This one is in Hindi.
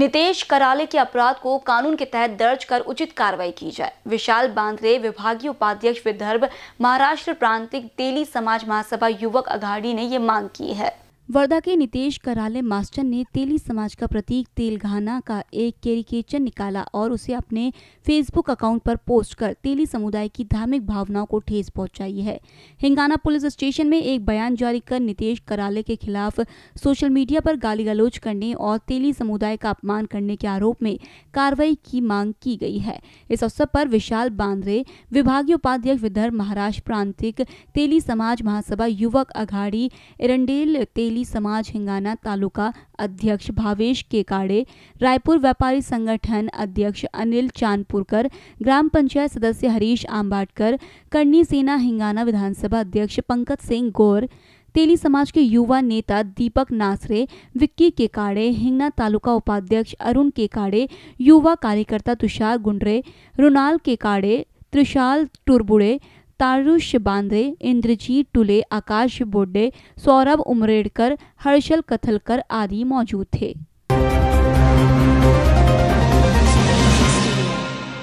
नितेश कराले के अपराध को कानून के तहत दर्ज कर उचित कार्रवाई की जाए विशाल बांद्रे विभागीय उपाध्यक्ष विदर्भ महाराष्ट्र प्रांतिक तेली समाज महासभा युवक अघाड़ी ने ये मांग की है वर्धा के नितेश कराले मास्टर ने तेली समाज का प्रतीक तेलघाना का एक कैरिकेचर निकाला और उसे अपने फेसबुक अकाउंट पर पोस्ट कर तेली समुदाय की धार्मिक भावनाओं को ठेस पहुंचाई है हिंगाना पुलिस स्टेशन में एक बयान जारी कर नितेश कराले के खिलाफ सोशल मीडिया पर गाली गलौज करने और तेली समुदाय का अपमान करने के आरोप में कार्रवाई की मांग की गई है इस अवसर पर विशाल बांद्रे विभागीय उपाध्यक्ष विदर्भ महाराष्ट्र प्रांतिक तेली समाज महासभा युवक अघाड़ी इरंडेल तेली व्यापारी समाज हिंगाना तालुका अध्यक्ष भावेश केकाड़े रायपुर व्यापारी संगठन अध्यक्ष अनिल चांदपुरकर ग्राम पंचायत सदस्य हरीश आम्बाडकर करनी सेना हिंगाना विधानसभा अध्यक्ष पंकज सिंह गौर तेली समाज के युवा नेता दीपक नासरे विक्की केकाड़े हिंगना तालुका उपाध्यक्ष अरुण केकाड़े युवा कार्यकर्ता तुषार गुंडरे रुनाल केकाड़े त्रिशाल टुरबुड़े तारुष्य बांधे इंद्रजीत टुले आकाश बोडे सौरभ उमरेडकर हर्षल कथलकर आदि मौजूद थे